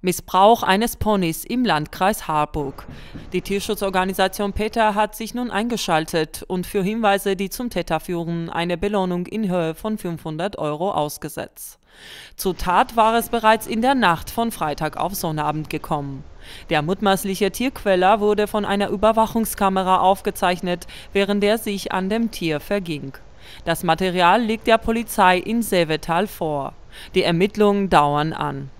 Missbrauch eines Ponys im Landkreis Harburg. Die Tierschutzorganisation Peter hat sich nun eingeschaltet und für Hinweise, die zum Täter führen, eine Belohnung in Höhe von 500 Euro ausgesetzt. Zur Tat war es bereits in der Nacht von Freitag auf Sonnabend gekommen. Der mutmaßliche Tierqueller wurde von einer Überwachungskamera aufgezeichnet, während er sich an dem Tier verging. Das Material liegt der Polizei in Sevetal vor. Die Ermittlungen dauern an.